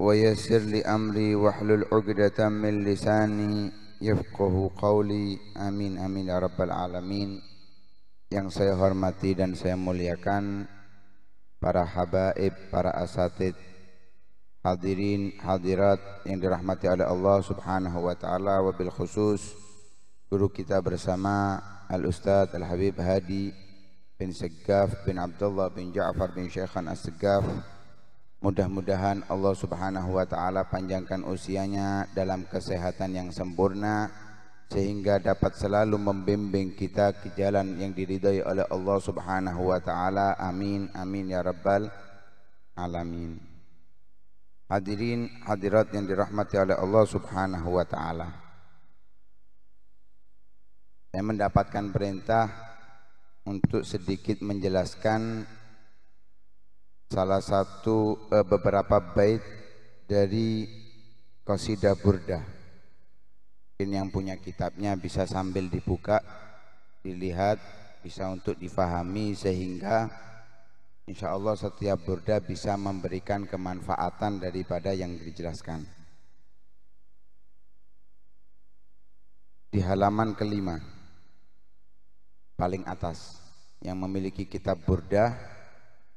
ويسر لي أمري واحلل عقدة من لساني yafqahu qawli amin amin ya alamin yang saya hormati dan saya muliakan para habaib para asatid hadirin hadirat yang dirahmati oleh Allah subhanahu wa ta'ala wabil khusus guru kita bersama al ustadz al habib hadi bin Segaf bin Abdullah bin Ja'far bin Syekhan as-Segaf Mudah-mudahan Allah Subhanahu wa taala panjangkan usianya dalam kesehatan yang sempurna sehingga dapat selalu membimbing kita ke jalan yang diridhai oleh Allah Subhanahu wa taala. Amin amin ya rabbal alamin. Hadirin hadirat yang dirahmati oleh Allah Subhanahu wa taala. Saya mendapatkan perintah untuk sedikit menjelaskan salah satu uh, beberapa bait dari Qasidah Burdah. Mungkin yang punya kitabnya bisa sambil dibuka, dilihat, bisa untuk difahami sehingga insya Allah setiap burda bisa memberikan kemanfaatan daripada yang dijelaskan. Di halaman kelima, paling atas, yang memiliki kitab burda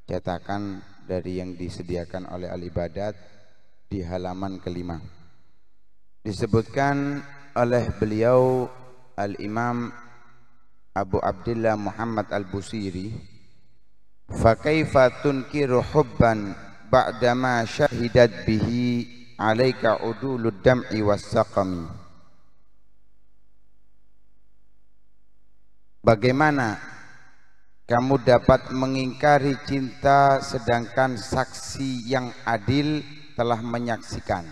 cetakan dari yang disediakan oleh al-ibadat di halaman kelima. Disebutkan oleh beliau al-Imam Abu Abdullah Muhammad al-Busiri fa kaifa tunkiru hubban ba'dama syahidat bihi alaika udulud dam'i was Bagaimana kamu dapat mengingkari cinta sedangkan saksi yang adil telah menyaksikan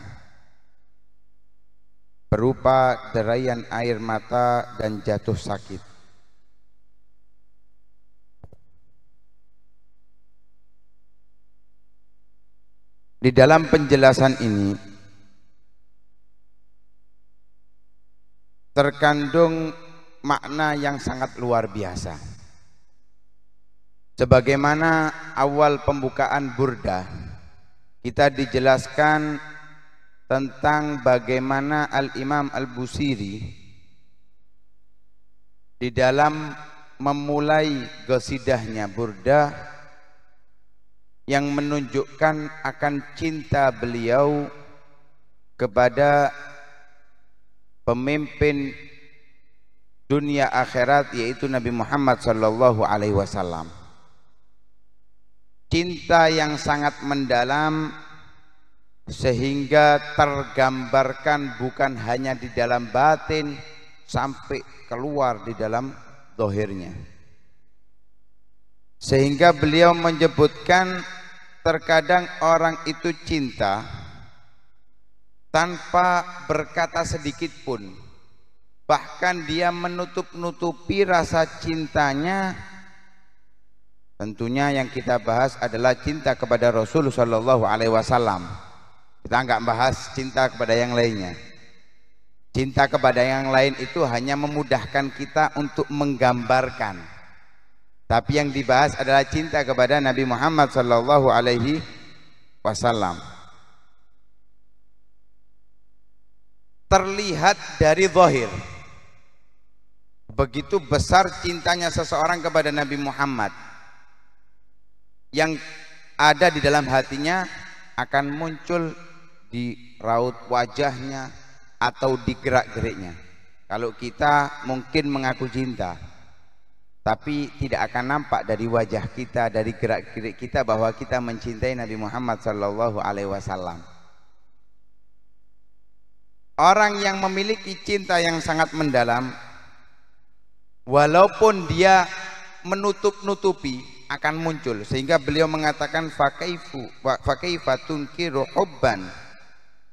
berupa deraian air mata dan jatuh sakit. Di dalam penjelasan ini terkandung makna yang sangat luar biasa. Sebagaimana awal pembukaan Burda kita dijelaskan tentang bagaimana Al-Imam Al-Busiri di dalam memulai gosidahnya Burda yang menunjukkan akan cinta beliau kepada pemimpin dunia akhirat yaitu Nabi Muhammad sallallahu alaihi wasallam cinta yang sangat mendalam sehingga tergambarkan bukan hanya di dalam batin sampai keluar di dalam dohirnya sehingga beliau menyebutkan terkadang orang itu cinta tanpa berkata sedikit pun bahkan dia menutup-nutupi rasa cintanya Tentunya yang kita bahas adalah cinta kepada Rasulullah Shallallahu Alaihi Wasallam. Kita nggak bahas cinta kepada yang lainnya. Cinta kepada yang lain itu hanya memudahkan kita untuk menggambarkan. Tapi yang dibahas adalah cinta kepada Nabi Muhammad Shallallahu Alaihi Wasallam. Terlihat dari zahir. Begitu besar cintanya seseorang kepada Nabi Muhammad yang ada di dalam hatinya akan muncul di raut wajahnya atau di gerak-geriknya. Kalau kita mungkin mengaku cinta, tapi tidak akan nampak dari wajah kita, dari gerak-gerik kita bahwa kita mencintai Nabi Muhammad Shallallahu Alaihi Wasallam. Orang yang memiliki cinta yang sangat mendalam, walaupun dia menutup-nutupi, akan muncul sehingga beliau mengatakan fakaifu fakaifa tunkiru hubban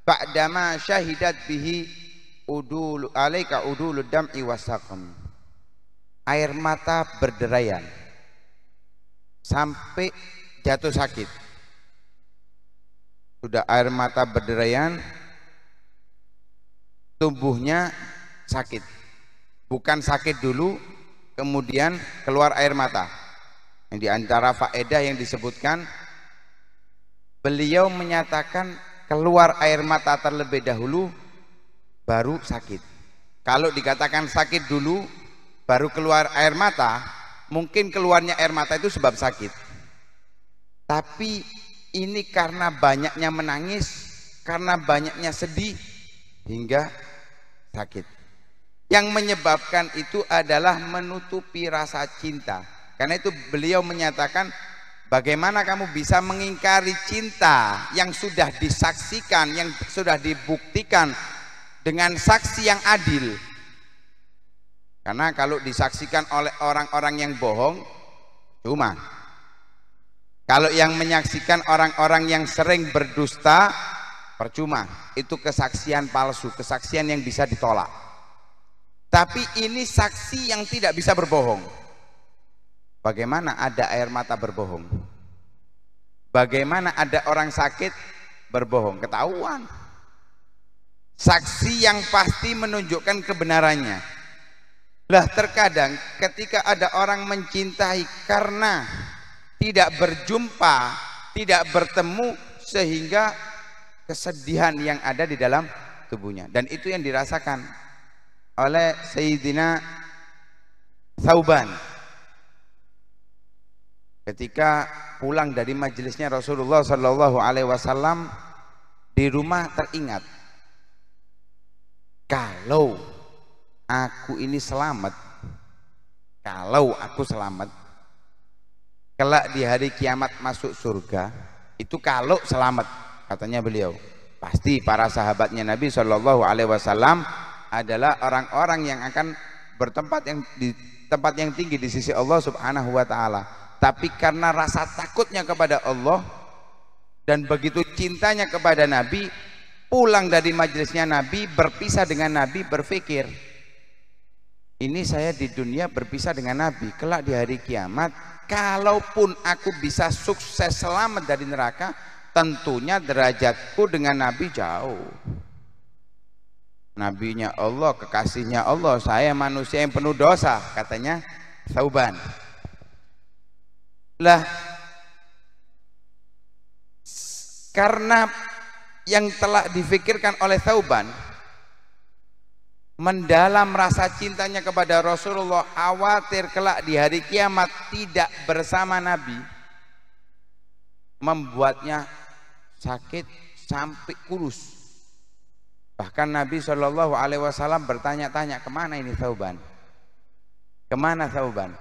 ba'dama syahidat bihi udul alaika udul dam'i wasaqam air mata berderayan sampai jatuh sakit sudah air mata berderayan tubuhnya sakit bukan sakit dulu kemudian keluar air mata di antara faedah yang disebutkan beliau menyatakan keluar air mata terlebih dahulu baru sakit. Kalau dikatakan sakit dulu baru keluar air mata, mungkin keluarnya air mata itu sebab sakit. Tapi ini karena banyaknya menangis, karena banyaknya sedih hingga sakit. Yang menyebabkan itu adalah menutupi rasa cinta karena itu beliau menyatakan bagaimana kamu bisa mengingkari cinta yang sudah disaksikan, yang sudah dibuktikan dengan saksi yang adil. Karena kalau disaksikan oleh orang-orang yang bohong, cuma. Kalau yang menyaksikan orang-orang yang sering berdusta, percuma. Itu kesaksian palsu, kesaksian yang bisa ditolak. Tapi ini saksi yang tidak bisa berbohong. Bagaimana ada air mata berbohong? Bagaimana ada orang sakit berbohong? Ketahuan. Saksi yang pasti menunjukkan kebenarannya. Lah terkadang ketika ada orang mencintai karena tidak berjumpa, tidak bertemu sehingga kesedihan yang ada di dalam tubuhnya dan itu yang dirasakan oleh Sayyidina Sauban ketika pulang dari majelisnya Rasulullah Shallallahu Alaihi Wasallam di rumah teringat kalau aku ini selamat kalau aku selamat kelak di hari kiamat masuk surga itu kalau selamat katanya beliau pasti para sahabatnya Nabi Shallallahu Alaihi Wasallam adalah orang-orang yang akan bertempat yang di tempat yang tinggi di sisi Allah Subhanahu Wa Taala tapi karena rasa takutnya kepada Allah dan begitu cintanya kepada Nabi pulang dari majelisnya Nabi berpisah dengan Nabi berpikir ini saya di dunia berpisah dengan Nabi kelak di hari kiamat kalaupun aku bisa sukses selamat dari neraka tentunya derajatku dengan Nabi jauh Nabinya Allah, kekasihnya Allah, saya manusia yang penuh dosa, katanya Sauban lah karena yang telah difikirkan oleh Tauban mendalam rasa cintanya kepada Rasulullah khawatir kelak di hari kiamat tidak bersama Nabi membuatnya sakit sampai kurus bahkan Nabi Shallallahu Alaihi Wasallam bertanya-tanya kemana ini Tauban kemana Tauban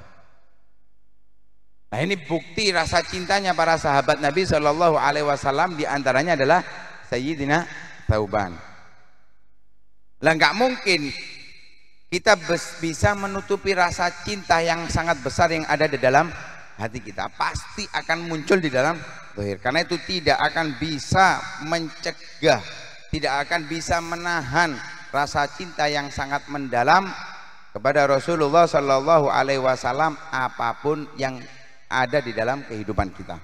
Nah ini bukti rasa cintanya para sahabat Nabi Shallallahu Alaihi Wasallam diantaranya adalah Sayyidina Tauban. Lah nggak mungkin kita bisa menutupi rasa cinta yang sangat besar yang ada di dalam hati kita pasti akan muncul di dalam lahir karena itu tidak akan bisa mencegah tidak akan bisa menahan rasa cinta yang sangat mendalam kepada Rasulullah Shallallahu Alaihi Wasallam apapun yang ada di dalam kehidupan kita.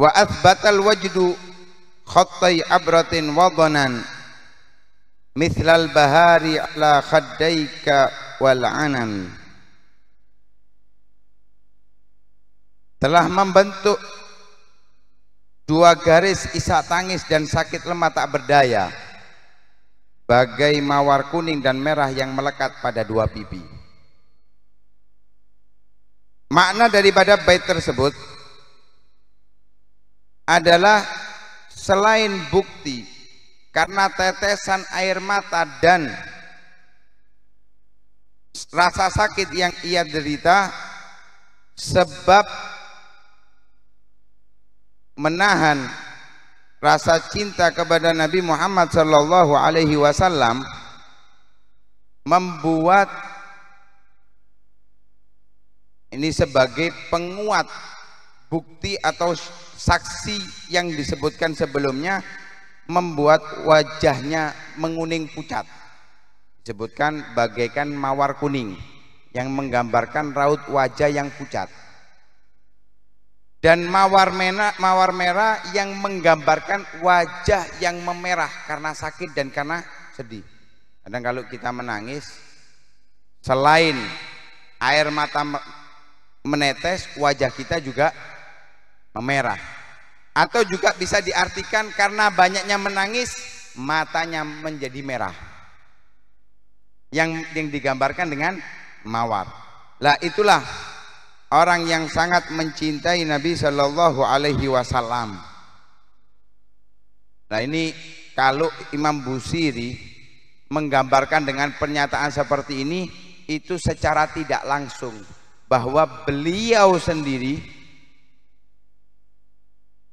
Wa athbatal wajdu khattai abratin wadhanan mithlal bahari ala khaddaika wal anan telah membentuk dua garis isak tangis dan sakit lemah tak berdaya bagai mawar kuning dan merah yang melekat pada dua pipi Makna daripada bait tersebut adalah selain bukti karena tetesan air mata dan rasa sakit yang ia derita sebab menahan rasa cinta kepada Nabi Muhammad sallallahu alaihi wasallam membuat ini sebagai penguat bukti atau saksi yang disebutkan sebelumnya membuat wajahnya menguning pucat disebutkan bagaikan mawar kuning yang menggambarkan raut wajah yang pucat dan mawar merah, mawar merah yang menggambarkan wajah yang memerah karena sakit dan karena sedih kadang kalau kita menangis selain air mata menetes wajah kita juga memerah atau juga bisa diartikan karena banyaknya menangis matanya menjadi merah yang yang digambarkan dengan mawar lah itulah orang yang sangat mencintai Nabi Shallallahu Alaihi Wasallam nah ini kalau Imam Busiri menggambarkan dengan pernyataan seperti ini itu secara tidak langsung bahwa beliau sendiri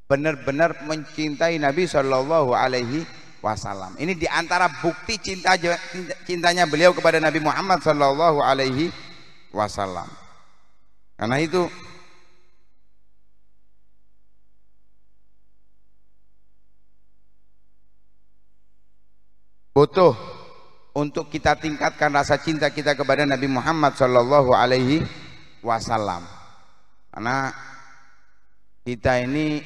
benar-benar mencintai Nabi Shallallahu Alaihi Wasallam. Ini diantara bukti cinta cintanya beliau kepada Nabi Muhammad Shallallahu Alaihi Wasallam. Karena itu butuh untuk kita tingkatkan rasa cinta kita kepada Nabi Muhammad Shallallahu Alaihi wasallam. Karena kita ini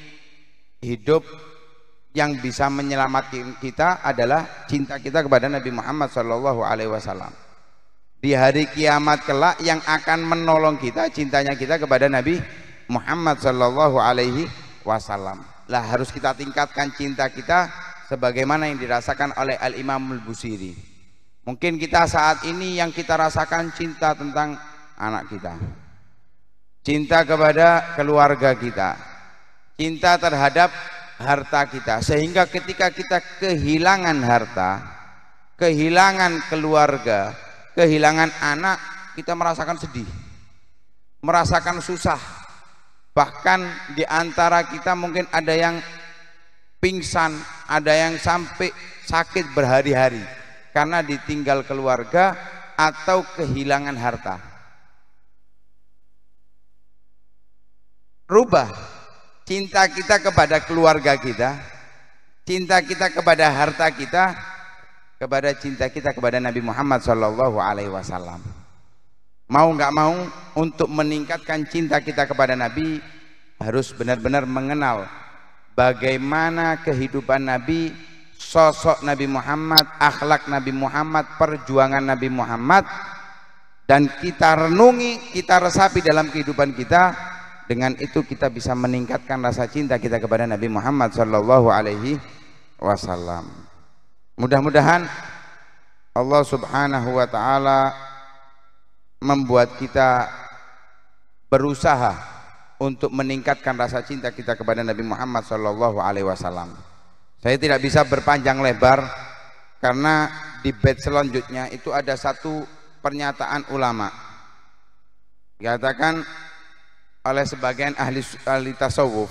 hidup yang bisa menyelamatkan kita adalah cinta kita kepada Nabi Muhammad Shallallahu Alaihi Wasallam. Di hari kiamat kelak yang akan menolong kita cintanya kita kepada Nabi Muhammad Shallallahu Alaihi Wasallam. Lah harus kita tingkatkan cinta kita sebagaimana yang dirasakan oleh Al Imamul Busiri. Mungkin kita saat ini yang kita rasakan cinta tentang anak kita, cinta kepada keluarga kita, cinta terhadap harta kita, sehingga ketika kita kehilangan harta, kehilangan keluarga, kehilangan anak, kita merasakan sedih, merasakan susah, bahkan di antara kita mungkin ada yang pingsan, ada yang sampai sakit berhari-hari karena ditinggal keluarga atau kehilangan harta. rubah cinta kita kepada keluarga kita, cinta kita kepada harta kita, kepada cinta kita kepada Nabi Muhammad Shallallahu Alaihi Wasallam. Mau nggak mau untuk meningkatkan cinta kita kepada Nabi harus benar-benar mengenal bagaimana kehidupan Nabi, sosok Nabi Muhammad, akhlak Nabi Muhammad, perjuangan Nabi Muhammad, dan kita renungi, kita resapi dalam kehidupan kita dengan itu kita bisa meningkatkan rasa cinta kita kepada Nabi Muhammad Shallallahu Alaihi Wasallam. Mudah-mudahan Allah Subhanahu Wa Taala membuat kita berusaha untuk meningkatkan rasa cinta kita kepada Nabi Muhammad Shallallahu Alaihi Wasallam. Saya tidak bisa berpanjang lebar karena di bed selanjutnya itu ada satu pernyataan ulama. Dikatakan oleh sebagian ahli ahli tasawuf.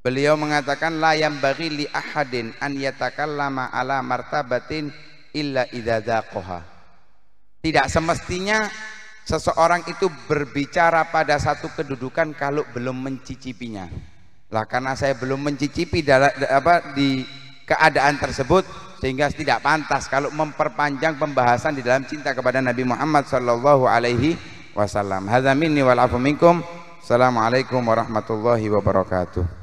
Beliau mengatakan la yang bagi li ahadin an yatakallama ala martabatin illa idza Tidak semestinya seseorang itu berbicara pada satu kedudukan kalau belum mencicipinya. Lah karena saya belum mencicipi dalam apa di keadaan tersebut sehingga tidak pantas kalau memperpanjang pembahasan di dalam cinta kepada Nabi Muhammad sallallahu alaihi وسلم هذا مني والعفو منكم السلام عليكم ورحمة الله وبركاته